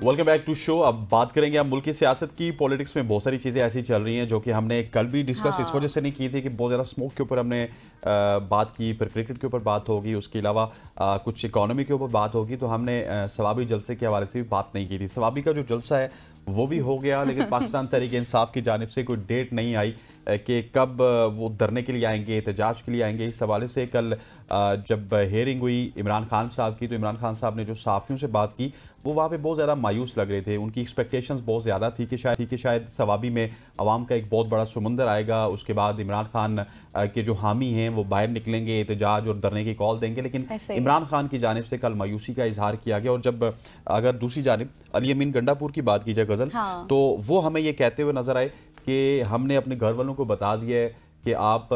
Welcome back to show अब बात करेंगे हम मुल्क की सियासत की पॉलिटिक्स में बहुत सारी चीज़ें ऐसी चल रही हैं जो कि हमने कल भी डिस्कस हाँ। इस वजह से नहीं की थी कि बहुत ज़्यादा स्मोक के ऊपर हमने आ, बात की फिर क्रिकेट के ऊपर बात होगी उसके अलावा कुछ इकोनॉमी के ऊपर बात होगी तो हमने सवाबी जलसे के हवाले से भी बात नहीं की थी सवाबी का जो जलसा है वो भी हो गया लेकिन पाकिस्तान तहरीक इंसाफ की जानब से कोई डेट नहीं आई कि कब वो धरने के लिए आएंगे एहतजाज के लिए आएंगे इस हवाले से कल जब हेयरिंग हुई इमरान खान साहब की तो इमरान खान साहब ने जो साफियों से बात की वो वहाँ पे बहुत ज़्यादा मायूस लग रहे थे उनकी एक्सपेक्टेशंस बहुत ज़्यादा थी कि शायद थी कि शायद सवाबी में आवाम का एक बहुत बड़ा समुंदर आएगा उसके बाद इमरान खान के जो हामी हैं वो बाहर निकलेंगे एहतजाज और धरने की कॉल देंगे लेकिन इमरान खान की जानब से कल मायूसी का इजहार किया गया और जब अगर दूसरी जानब अली अमीन गंडापुर की बात की जाए गज़ल हाँ। तो वो हमें ये कहते हुए नज़र आए कि हमने अपने घर वालों को बता दिया है कि आप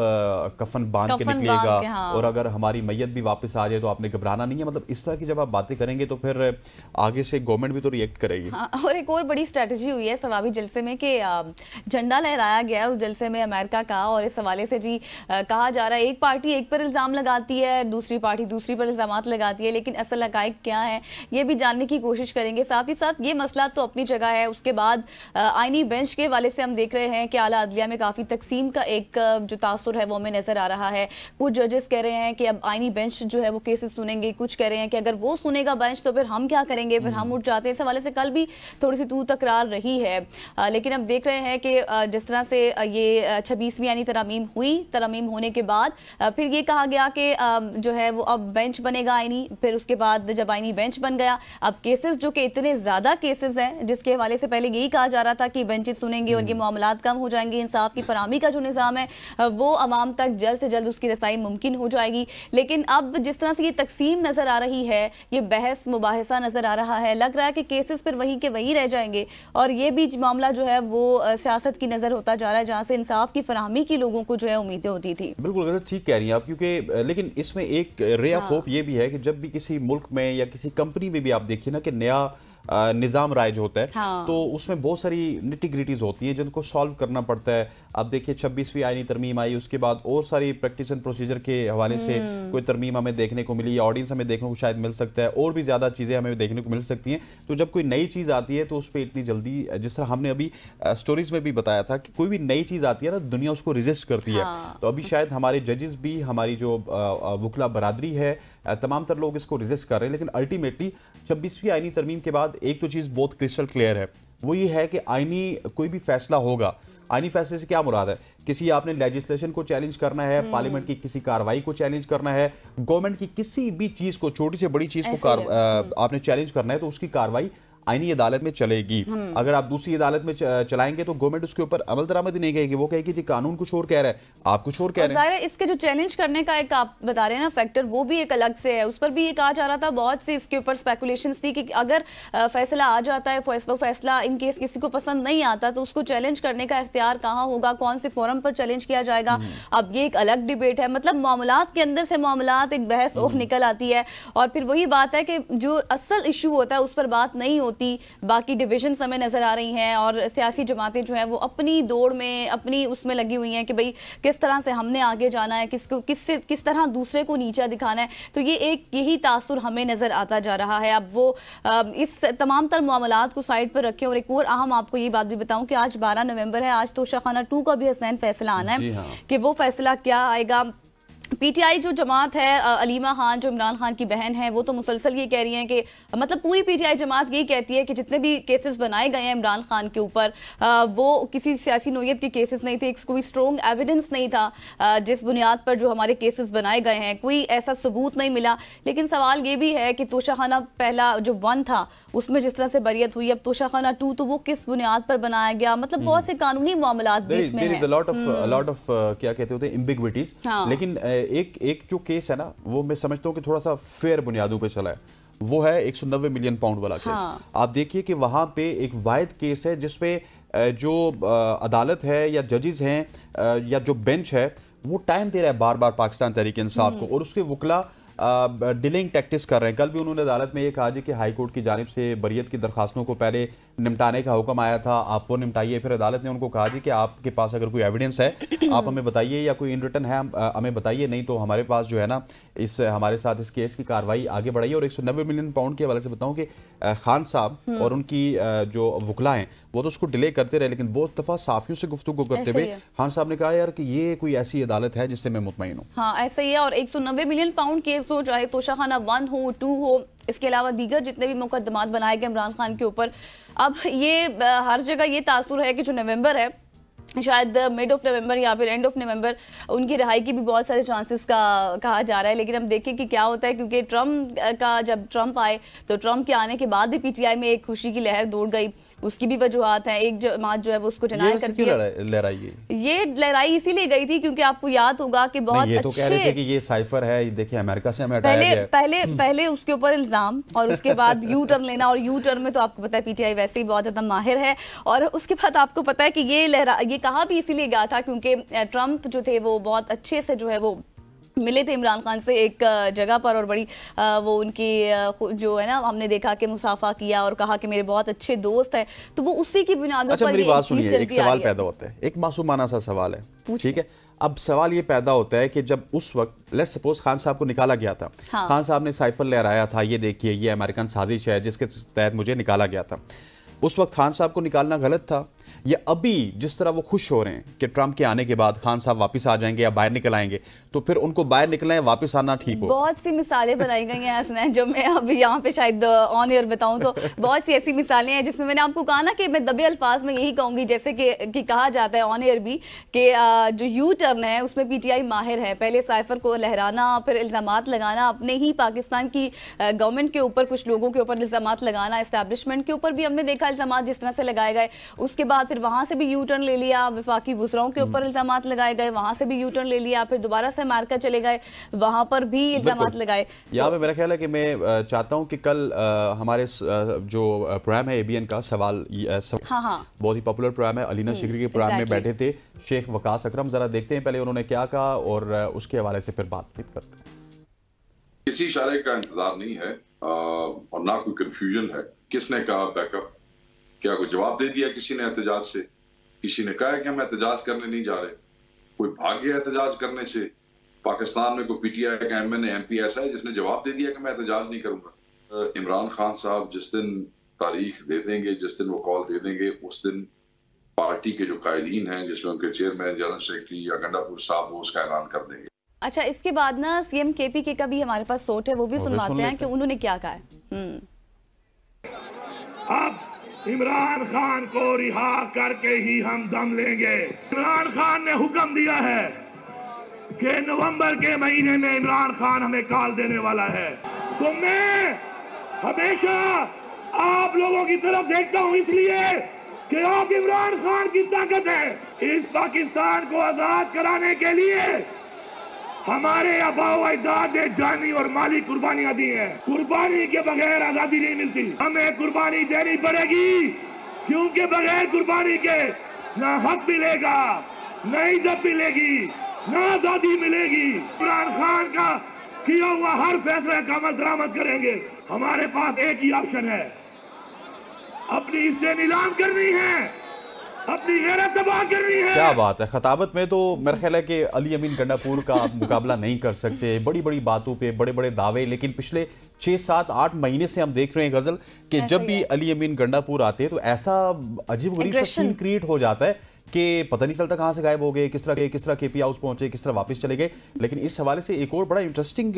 कफन बांध के निकलेगा हाँ। और अगर हमारी मैयत भी वापस आ जाए तो आपने घबराना नहीं है मतलब इस तरह की जब आप बातें करेंगे तो फिर आगे से गवर्नमेंट भी तो रिएक्ट करेगी हाँ, और एक और बड़ी स्ट्रेटजी हुई है सवाबी जलसे में कि झंडा लहराया गया उस जलसे में अमेरिका का और इस हवाले से जी कहा जा रहा है एक पार्टी एक पर इल्ज़ाम लगाती है दूसरी पार्टी दूसरी पर इल्ज़ाम लगाती है लेकिन असल हकाइक क्या है ये भी जानने की कोशिश करेंगे साथ ही साथ ये मसला तो अपनी जगह है उसके बाद आइनी बेंच के वाले से हम देख रहे हैं कि अला अदलिया में काफ़ी तकसीम का एक जो तासर है वो हमें नजर आ रहा है कुछ जजेस कह रहे हैं कि अब आईनी बेंच जो है वो केसेस सुनेंगे कुछ कह रहे हैं कि अगर वो सुनेगा बेंच तो फिर हम क्या करेंगे फिर हम हम्म। उठ जाते हैं इस हवाले से कल भी थोड़ी सी तू तकरार रही है आ, लेकिन अब देख रहे हैं कि जिस तरह से ये छब्बीसवीं यानी तरामीम हुई तरामीम होने के बाद फिर ये कहा गया कि जो है वो अब बेंच बनेगा आईनी फिर उसके बाद जब आईनी बेंच बन गया अब केसेस जो कि इतने ज़्यादा केसेस हैं जिसके हवाले से पहले यही कहा जा रहा था कि बेंचेस सुनेंगे और ये हम्म। मामला कम हो जाएंगे इंसाफ की फरहमी का जो निज़ाम है वो आवाम तक जल्द से जल्द उसकी रसाई मुमकिन हो जाएगी लेकिन अब जिस तरह से ये तकसीम नज़र आ रही है ये बहस मुबासा नज़र आ रहा है लग रहा है कि केसेस फिर वहीं के वहीं रह जाएंगे और ये भी मामला जो है वो सियासत की नज़र होता जा रहा है जहाँ से इंसाफ की फरहमी की लोगों को जो है उम्मीदें होती थी बिल्कुल ठीक कह रही हैं आप क्योंकि लेकिन इसमें एक रे ऑफ हाँ। होप ये भी है कि जब भी किसी मुल्क में या किसी कंपनी में भी आप देखिए ना कि नया निज़ाम राइज होता है हाँ। तो उसमें बहुत सारी निटिग्रिटीज़ होती है जिनको सॉल्व करना पड़ता है अब देखिए छब्बीसवीं आईनी तरमीम आई उसके बाद और सारी प्रैक्टिस एंड प्रोसीजर के हवाले से हम्म। कोई तरमीम हमें देखने को मिली ऑडियंस हमें देखने को शायद मिल सकता है और भी ज़्यादा चीज़ें हमें देखने को मिल सकती हैं तो जब कोई नई चीज़ आती है तो उस पर इतनी जल्दी जिस तरह हमने अभी स्टोरीज में भी बताया था कि कोई भी नई चीज़ आती है ना दुनिया उसको रिजिस्ट करती है हाँ। तो अभी शायद हमारे जजेस भी हमारी जो वकला बरदरी है तमाम तर लोग इसको रिजिस्ट कर रहे हैं लेकिन अल्टीमेटली छब्बीसवीं आईनी तरमीम के बाद बाद एक तो चीज़ बहुत क्रिस्टल क्लियर है वो ये है कि आईनी कोई भी फैसला होगा आईनी फैसले से क्या मुराद है किसी आपने लेजिस्लेशन को चैलेंज करना है पार्लियामेंट हम्म। की किसी कार्रवाई को चैलेंज करना है गवर्नमेंट की किसी भी चीज़ को छोटी से बड़ी चीज़ को आ, आपने चैलेंज करना है तो उसकी कार्रवाई आईनी अदालत में चलेगी हम्म। अगर आप दूसरी अदालत में चलाएंगे तो गवर्नमेंट उसके ऊपर अमल दरामद नहीं कहेगी वो कहेगी जी कानून कुछ और कह रहा है आप कुछ और कह रहे हैं इसके जो चैलेंज करने का एक आप बता रहे हैं ना फैक्टर वो भी एक अलग से है उस पर भी ये कहा जा रहा था बहुत सी इसके ऊपर स्पेकुलेशन थी कि अगर फैसला आ जाता है वो फैसला इन केस किसी को पसंद नहीं आता तो उसको चैलेंज करने का इख्तियार कहाँ होगा कौन से फोरम पर चैलेंज किया जाएगा हम्म। अब ये एक अलग डिबेट है मतलब मामला के अंदर से मामला एक बहस और हम्म। निकल आती है और फिर वही बात है कि जो असल इशू होता है उस पर बात नहीं होती होती बाकी डिविजन हमें नज़र आ रही हैं और सियासी जमातें जो हैं वो अपनी दौड़ में अपनी उसमें लगी हुई हैं कि भाई किस तरह से हमने आगे जाना है किसको किससे किस तरह दूसरे को नीचा दिखाना है तो ये एक यही तासर हमें नज़र आता जा रहा है अब वो इस तमाम तर मामला को साइड पर रखें और एक और अहम आपको ये बात भी बताऊँ कि आज बारह नवंबर है आज तोशा खाना टू का भी हसैन फैसला आना है हाँ। कि वो फैसला क्या आएगा पीटीआई जो जमात है अलीमा खान जो इमरान खान की बहन है वो तो मुसलसल ये कह रही हैं कि मतलब पूरी पीटीआई जमात यही कहती है कि जितने भी केसेस बनाए गए हैं इमरान खान के ऊपर वो किसी सियासी नोयत के केसेस नहीं थे कोई स्ट्रॉन्ग एविडेंस नहीं था जिस बुनियाद पर जो हमारे केसेस बनाए गए हैं कोई ऐसा सबूत नहीं मिला लेकिन सवाल ये भी है कि तोशाखाना पहला जो वन था उसमें जिस तरह से बरीत हुई अब तोशाखाना टू तो वो किस बुनियाद पर बनाया गया मतलब बहुत हम्म। से कानूनी मामला हम्म। हाँ। लेकिन एक एक जो केस है ना वो मैं समझता हूँ कि थोड़ा सा फेयर बुनियादों पे चला है वो है 190 मिलियन पाउंड वाला केस हाँ। आप देखिए कि वहाँ पे एक वायद केस है जिसपे जो अदालत है या जजेस हैं या जो बेंच है वो टाइम दे रहा है बार बार पाकिस्तान तहरीक इंसाफ को हम्म। और उसके वकला डिलिंग टैक्टिस कर रहे हैं कल भी उन्होंने अदालत में ये कहा कि हाई कोर्ट की जानब से बरीत की दरखास्तों को पहले निपटाने का हुक्म आया था आप वो निपटाइए फिर अदालत ने उनको कहा कि आपके पास अगर कोई एविडेंस है आप हमें बताइए या कोई इन रिटर्न है हमें बताइए नहीं तो हमारे पास जो है ना इस हमारे साथ इस केस की कार्रवाई आगे बढ़ाइए और एक मिलियन पाउंड के हवाले से बताऊँ कि खान साहब हम्म। और उनकी जो वकला हैं वो तो उसको डिले करते रहे लेकिन बहुत दफ़ा साफियों से गुफ्तु करते हुए खान साहब ने कहा यार कि ये कोई ऐसी अदालत है जिससे मैं मुतमिन हूँ हाँ ऐसा ही है और एक मिलियन पाउंड केस हो चाहे तोशाखाना वन हो टू हो इसके अलावा दीगर जितने भी मुकदमात बनाए गए इमरान खान के ऊपर अब ये हर जगह ये तासुर है कि जो नवंबर है शायद मिड ऑफ नवंबर या फिर एंड ऑफ नवंबर उनकी रिहाई की भी बहुत सारे चांसेस का कहा जा रहा है लेकिन हम देखें कि क्या होता है क्योंकि ट्रंप का जब ट्रंप आए तो ट्रंप के आने के बाद ही पीटीआई में एक खुशी की लहर दौड़ गई उसकी भी वजुहत है एक जमात जो है वो उसको डिनाई करती है लहराई ये लहराई इसीलिए गई थी क्योंकि आपको याद होगा कि बहुत ये तो कह रहे थे कि ये साइफर है देखिए अमेरिका से हमें पहले पहले पहले उसके ऊपर इल्ज़ाम और उसके बाद यू टर्न लेना और यू टर्न में तो आपको पता है पीटीआई वैसे ही बहुत ज़्यादा माहिर है और उसके बाद आपको पता है कि ये लहरा ये कहा भी इसीलिए गया था क्योंकि ट्रंप जो थे वो बहुत अच्छे से जो है वो मिले थे इमरान खान से एक जगह पर और बड़ी वो उनकी जो है ना हमने देखा कि मुसाफा किया और कहा कि मेरे बहुत अच्छे दोस्त हैं तो वो उसी की बुनियाद अच्छा, पर मेरी बात सुनिए एक सवाल पैदा होता है एक मासूमाना सा सवाल है ठीक है अब सवाल ये पैदा होता है कि जब उस वक्त लेट सपोज खान साहब को निकाला गया था हाँ। खान साहब ने साइफर लहराया था ये देखिए ये अमेरिकन साजिश है जिसके तहत मुझे निकाला गया था उस वक्त खान साहब को निकालना गलत था या अभी जिस तरह वो खुश हो रहे हैं कि ट्रंप के आने के बाद खान साहब वापस आ जाएंगे या बाहर निकल आएंगे तो फिर उनको बाहर निकलना वापस आना ठीक हो बहुत सी मिसालें बनाई गई हैं ऐसा जो मैं अभी यहाँ पे शायद ऑन एयर बताऊँ तो बहुत सी ऐसी मिसालें हैं जिसमें मैंने आपको कहा ना कि मैं दबे अल्फाज में यही कहूँगी जैसे कि, कहा जाता है ऑन एयर भी कि uh, जो यू टर्न है उसमें पीटीआई माहिर है पहले साइफर को लहराना फिर इल्ज़ाम लगाना अपने ही पाकिस्तान की गवर्नमेंट uh, के ऊपर कुछ लोगों के ऊपर इल्ज़ाम लगाना इस्टेब्लिशमेंट के ऊपर भी हमने देखा इल्ज़ाम जिस तरह से लगाए गए उसके बाद फिर वहां से भी यू टर्न ले लिया विफाकी वजराओं के ऊपर हम्म। इल्ज़ाम लगाए गए वहां से भी यू टर्न ले लिया फिर दोबारा से अमेरिका चले गए वहां पर भी इल्ज़ाम लगाए यहाँ पे तो मेरा ख्याल है कि मैं चाहता हूँ कि कल हमारे जो प्रोग्राम है एबीएन का सवाल हाँ, हाँ। बहुत ही पॉपुलर प्रोग्राम है अलीना हम्म, शिक्री के प्रोग्राम में बैठे थे शेख वकास अक्रम जरा देखते हैं पहले उन्होंने क्या कहा और उसके हवाले से फिर बातचीत करते हैं किसी इशारे का इंतजार नहीं है आ, और ना कोई कंफ्यूजन है किसने कहा बैकअप क्या कोई जवाब दे दिया किसी ने एहतजाज से किसी ने कहा कि हम एहतजाज करने नहीं जा रहे कोई भाग गया एहतजाज करने से पाकिस्तान में कोई पीटीआई का एम एन एम पी ऐसा है जिसने जवाब दे दिया कि मैं एहतजाज नहीं करूंगा इमरान खान साहब जिस दिन तारीख दे देंगे जिस दिन वो कॉल दे देंगे उस दिन पार्टी के जो कायदीन हैं जिसमें उनके चेयरमैन जनरल सेक्रेटरी या गंडापुर साहब वो उसका ऐलान कर देंगे अच्छा इसके बाद ना सीएम के पी के का भी हमारे पास सोट है वो भी सुनवाते हैं कि उन्होंने क्या कहा है हम्म। इमरान खान को रिहा करके ही हम दम लेंगे इमरान खान ने हुक्म दिया है कि नवंबर के महीने में इमरान खान हमें काल देने वाला है तो मैं हमेशा आप लोगों की तरफ देखता हूं इसलिए कि आप इमरान खान की ताकत है इस पाकिस्तान को आजाद कराने के लिए हमारे अबाव अजदाद ने जानी और माली कुर्बानियां दी हैं कुर्बानी के बगैर आज़ादी नहीं मिलती हमें कुर्बानी देनी पड़ेगी क्योंकि बगैर कुर्बानी के न हक मिलेगा न इज्जत मिलेगी न आज़ादी मिलेगी इमरान खान का किया हुआ हर फैसले का अमल दरामद करेंगे हमारे पास एक ही ऑप्शन है अपनी इससे नीलाम करनी है क्या बात है खताबत में तो मेरा ख्याल है कि अली अमीन गंडापुर का आप मुकाबला नहीं कर सकते बड़ी बड़ी बातों पे बड़े बड़े दावे लेकिन पिछले छः सात आठ महीने से हम देख रहे हैं गजल कि जब भी अली अमीन गंडापुर आते हैं तो ऐसा अजीब गरीब सीन क्रिएट हो जाता है कि पता नहीं चलता कहाँ से गायब हो गए किस तरह के किस तरह के पी हाउस पहुंचे किस तरह वापस चले गए लेकिन इस हवाले से एक और बड़ा इंटरेस्टिंग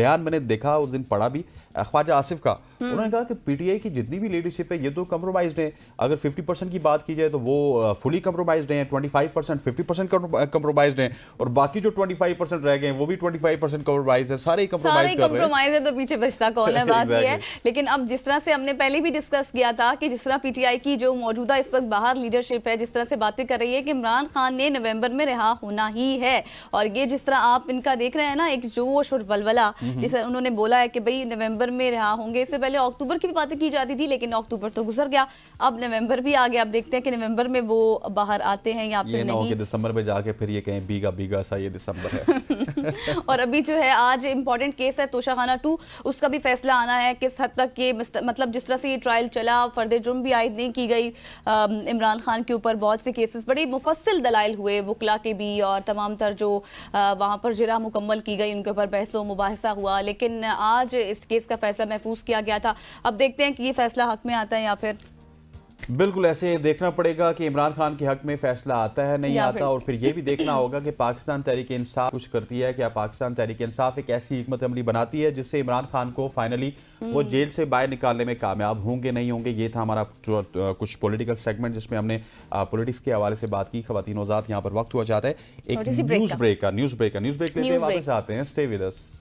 बयान मैंने देखा उस दिन पढ़ा भी ख्वाजा आसिफ का हम्म। उन्होंने कहा कि पीटीआई की जितनी भी लीडरशिप है ये तो कम्प्रोमाइज है अगर फिफ्टी परसेंट की बात की जाए तो वो फुली कम्प्रोमाइज हैं twenty five percent fifty percent compromise हैं और बाकी जो ट्वेंटी फाइव परसेंट रह गए वो भी ट्वेंटी फाइव परसेंट कम्प्रोमाइज है सारे कम्प्रोमाइज कम्प्रोमाइज है तो पीछे बचता कौन है बात ये है लेकिन अब जिस तरह से हमने पहले भी डिस्कस किया था कि जिस तरह पीटीआई की जो मौजूदा इस वक्त बाहर लीडरशिप है जिस तरह से बात बातें कर रही है कि इमरान खान ने नवंबर में रिहा होना ही है और ये जिस तरह आप इनका देख रहे हैं ना एक जोश और वलवला जिसे उन्होंने बोला है कि भाई नवंबर में रिहा होंगे इससे पहले अक्टूबर की भी बातें की जाती थी लेकिन अक्टूबर तो गुजर गया अब नवंबर भी आ गया आप देखते हैं कि नवंबर में वो बाहर आते हैं या फिर नहीं दिसंबर में जाके फिर ये कहें बीगा बीगा सा ये दिसंबर है और अभी जो है आज इंपॉर्टेंट केस है तोशाखाना टू उसका भी फैसला आना है किस हद तक ये मतलब जिस तरह से ये ट्रायल चला फर्दे जुर्म भी आयद नहीं की गई इमरान खान के ऊपर बहुत से केस केसेस बड़े मुफसल दलाइल हुए वकला के भी और तमाम तर जो वहाँ पर जरा मुकम्मल की गई उनके ऊपर बहसो मुबासा हुआ लेकिन आज इस केस का फैसला महफूज किया गया था अब देखते हैं कि ये फैसला हक में आता है या फिर बिल्कुल ऐसे देखना पड़ेगा कि इमरान खान के हक में फैसला आता है नहीं आता और फिर ये भी देखना होगा कि पाकिस्तान तहरीक इंसाफ कुछ करती है क्या पाकिस्तान तहरीक इंसाफ एक ऐसी हमत अमली बनाती है जिससे इमरान खान को फाइनली हम्म। वो जेल से बाहर निकालने में कामयाब होंगे नहीं होंगे ये था हमारा कुछ पोलिटिकल सेगमेंट जिसमें हमने पोलिटिक्स के हवाले से बात की खातिन वजात यहाँ पर वक्त हुआ जाता है एक न्यूज ब्रेक का न्यूज ब्रेक का न्यूज ब्रेक लेते वापस आते हैं स्टे विद